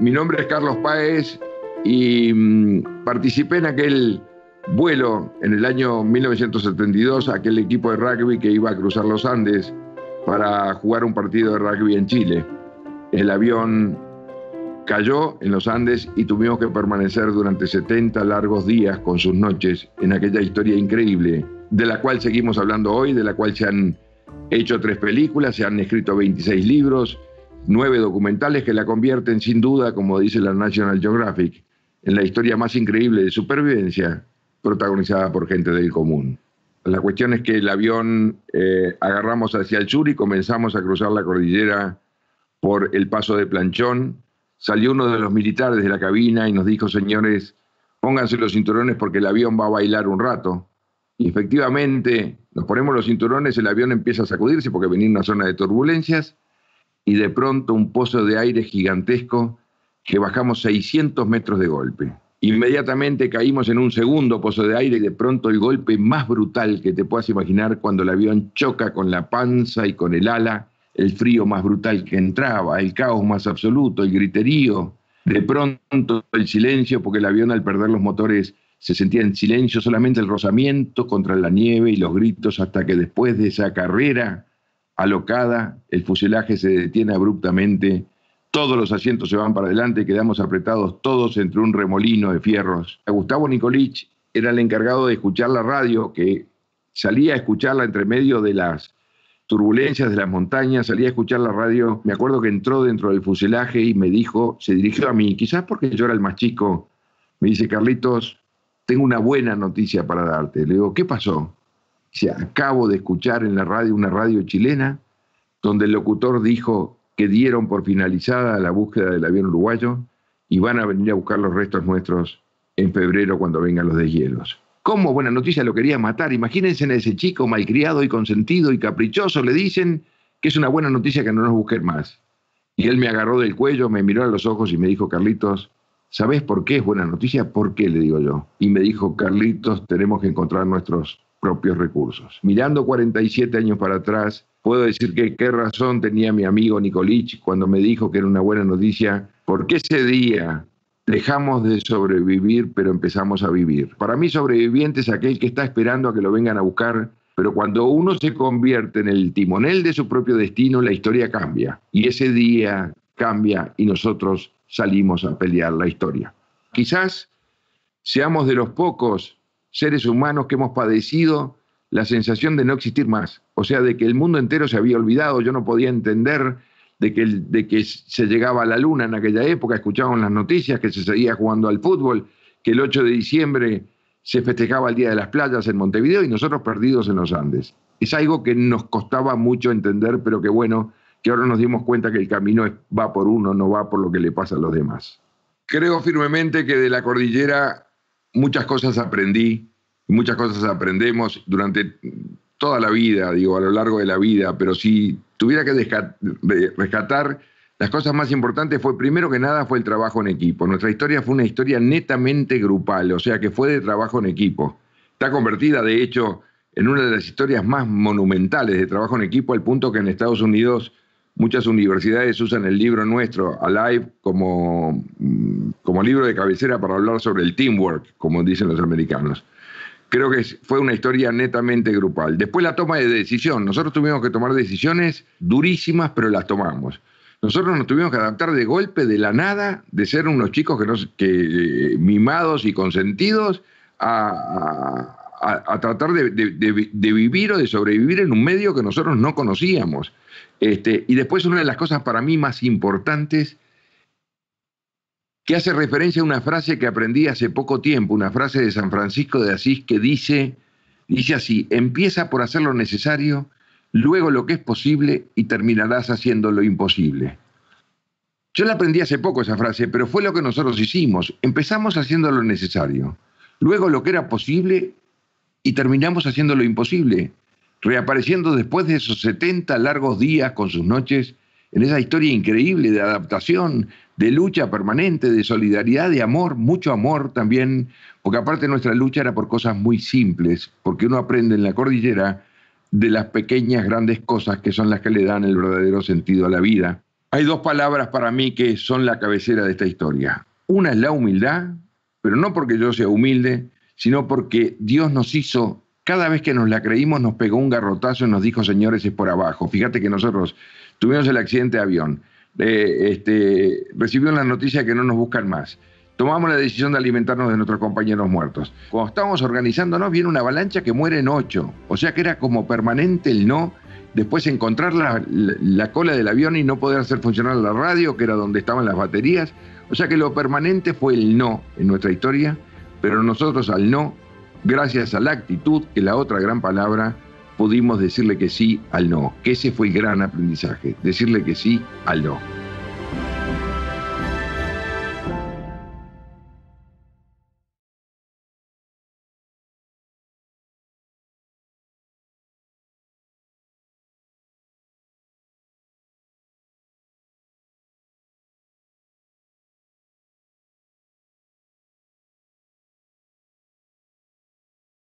Mi nombre es Carlos Páez y mm, participé en aquel vuelo en el año 1972, aquel equipo de rugby que iba a cruzar los Andes para jugar un partido de rugby en Chile. El avión cayó en los Andes y tuvimos que permanecer durante 70 largos días con sus noches en aquella historia increíble, de la cual seguimos hablando hoy, de la cual se han hecho tres películas, se han escrito 26 libros, nueve documentales que la convierten sin duda, como dice la National Geographic, en la historia más increíble de supervivencia protagonizada por gente del común. La cuestión es que el avión eh, agarramos hacia el sur y comenzamos a cruzar la cordillera por el paso de Planchón. Salió uno de los militares de la cabina y nos dijo, señores, pónganse los cinturones porque el avión va a bailar un rato. Y efectivamente, nos ponemos los cinturones, el avión empieza a sacudirse porque venía una zona de turbulencias y de pronto un pozo de aire gigantesco que bajamos 600 metros de golpe. Inmediatamente caímos en un segundo pozo de aire y de pronto el golpe más brutal que te puedas imaginar cuando el avión choca con la panza y con el ala, el frío más brutal que entraba, el caos más absoluto, el griterío, de pronto el silencio, porque el avión al perder los motores se sentía en silencio, solamente el rozamiento contra la nieve y los gritos hasta que después de esa carrera alocada, el fuselaje se detiene abruptamente, todos los asientos se van para adelante, quedamos apretados todos entre un remolino de fierros. A Gustavo Nicolich era el encargado de escuchar la radio, que salía a escucharla entre medio de las turbulencias de las montañas, salía a escuchar la radio, me acuerdo que entró dentro del fuselaje y me dijo, se dirigió a mí, quizás porque yo era el más chico, me dice, Carlitos, tengo una buena noticia para darte. Le digo, ¿qué pasó? Se acabo de escuchar en la radio, una radio chilena, donde el locutor dijo que dieron por finalizada la búsqueda del avión uruguayo y van a venir a buscar los restos nuestros en febrero cuando vengan los deshielos. ¿Cómo? Buena noticia, lo quería matar. Imagínense a ese chico malcriado y consentido y caprichoso, le dicen que es una buena noticia que no nos busquen más. Y él me agarró del cuello, me miró a los ojos y me dijo, Carlitos, ¿sabes por qué es buena noticia? ¿Por qué? Le digo yo. Y me dijo, Carlitos, tenemos que encontrar nuestros propios recursos. Mirando 47 años para atrás, puedo decir que qué razón tenía mi amigo Nicolich cuando me dijo que era una buena noticia, porque ese día dejamos de sobrevivir, pero empezamos a vivir. Para mí sobreviviente es aquel que está esperando a que lo vengan a buscar, pero cuando uno se convierte en el timonel de su propio destino, la historia cambia. Y ese día cambia y nosotros salimos a pelear la historia. Quizás seamos de los pocos seres humanos que hemos padecido la sensación de no existir más, o sea, de que el mundo entero se había olvidado, yo no podía entender de que, de que se llegaba a la luna en aquella época, escuchaban las noticias, que se seguía jugando al fútbol, que el 8 de diciembre se festejaba el Día de las Playas en Montevideo y nosotros perdidos en los Andes. Es algo que nos costaba mucho entender, pero que bueno, que ahora nos dimos cuenta que el camino va por uno, no va por lo que le pasa a los demás. Creo firmemente que de la cordillera muchas cosas aprendí, muchas cosas aprendemos durante toda la vida, digo, a lo largo de la vida, pero si tuviera que rescatar las cosas más importantes fue, primero que nada, fue el trabajo en equipo. Nuestra historia fue una historia netamente grupal, o sea que fue de trabajo en equipo. Está convertida, de hecho, en una de las historias más monumentales de trabajo en equipo, al punto que en Estados Unidos Muchas universidades usan el libro nuestro, Alive, como, mm, como libro de cabecera para hablar sobre el teamwork, como dicen los americanos. Creo que fue una historia netamente grupal. Después la toma de decisión. Nosotros tuvimos que tomar decisiones durísimas, pero las tomamos. Nosotros nos tuvimos que adaptar de golpe, de la nada, de ser unos chicos que, eh, mimados y consentidos a, a, tratar de, vivir o de sobrevivir en un medio que nosotros no conocíamos. Este, y después una de las cosas para mí más importantes que hace referencia a una frase que aprendí hace poco tiempo, una frase de San Francisco de Asís que dice, dice así, empieza por hacer lo necesario, luego lo que es posible y terminarás haciendo lo imposible. Yo la aprendí hace poco esa frase, pero fue lo que nosotros hicimos. Empezamos haciendo lo necesario, luego lo que era posible y terminamos haciendo lo imposible, reapareciendo después de esos 70 largos días con sus noches en esa historia increíble de adaptación, de lucha permanente, de solidaridad, de amor, mucho amor también, porque aparte nuestra lucha era por cosas muy simples, porque uno aprende en la cordillera de las pequeñas grandes cosas que son las que le dan el verdadero sentido a la vida. Hay dos palabras para mí que son la cabecera de esta historia. Una es la humildad, pero no porque yo sea humilde, sino porque Dios nos hizo, cada vez que nos la creímos, nos pegó un garrotazo y nos dijo, señores, es por abajo. Fíjate que nosotros tuvimos el accidente de avión, eh, este, la noticia que no nos buscan más. Tomamos la decisión de alimentarnos de nuestros compañeros muertos. Cuando estábamos organizándonos, viene una avalancha que muere en ocho. O sea que era como permanente el no después encontrar la, cola del avión y no poder hacer funcionar la radio, que era donde estaban las baterías. O sea que lo permanente fue el no en nuestra historia pero nosotros al no, gracias a la actitud, que la otra gran palabra, pudimos decirle que sí al no, que ese fue el gran aprendizaje, decirle que sí al no.